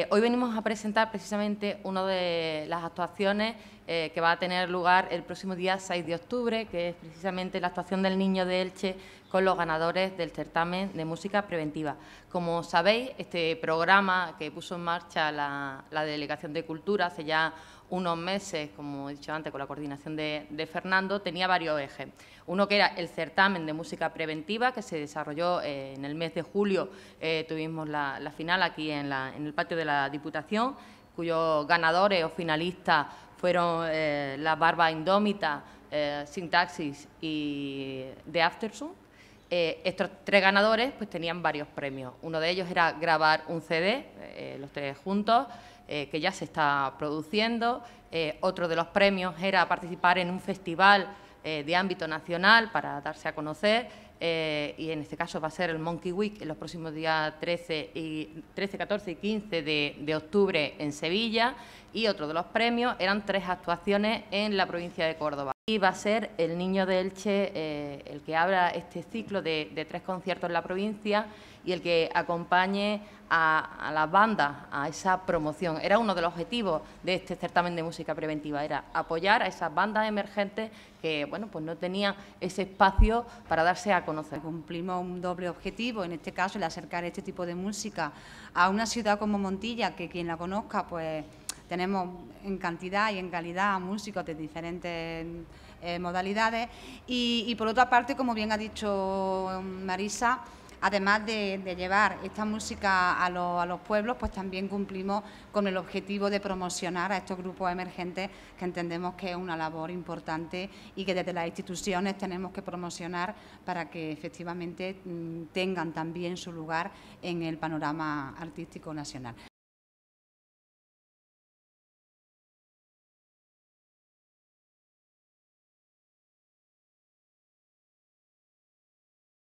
Eh, hoy venimos a presentar precisamente una de las actuaciones eh, que va a tener lugar el próximo día 6 de octubre, que es precisamente la actuación del niño de Elche con los ganadores del certamen de música preventiva. Como sabéis, este programa que puso en marcha la, Delegación de Cultura hace ya unos meses, como he dicho antes, con la coordinación de, Fernando, tenía varios ejes. Uno que era el certamen de música preventiva, que se desarrolló eh, en el mes de julio, eh, tuvimos la, final aquí en, el patio de la Diputación, cuyos ganadores o finalistas fueron eh, la Barba Indómita, Sintaxis y The Aftersun eh, estos tres ganadores pues tenían varios premios. Uno de ellos era grabar un CD, eh, los tres juntos, eh, que ya se está produciendo. otro de los premios era participar en un festival de ámbito nacional para darse a conocer. y en este caso va a ser el Monkey Week en los próximos días 13, y, 13 14 y 15 de octubre en Sevilla. Y otro de los premios eran tres actuaciones en la provincia de Córdoba va a ser el Niño de Elche eh, el que abra este ciclo de, tres conciertos en la provincia y el que acompañe a, las bandas a esa promoción. Era uno de los objetivos de este certamen de música preventiva, era apoyar a esas bandas emergentes que bueno, pues no tenían ese espacio para darse a conocer. Cumplimos un doble objetivo, en este caso el acercar este tipo de música a una ciudad como Montilla, que quien la conozca pues tenemos en cantidad y en calidad a músicos de diferentes eh, modalidades. Y, por otra parte, como bien ha dicho Marisa, además de, llevar esta música a, los pueblos, pues también cumplimos con el objetivo de promocionar a estos grupos emergentes, que entendemos que es una labor importante y que desde las instituciones tenemos que promocionar para que efectivamente mm, tengan también su lugar en el panorama artístico nacional.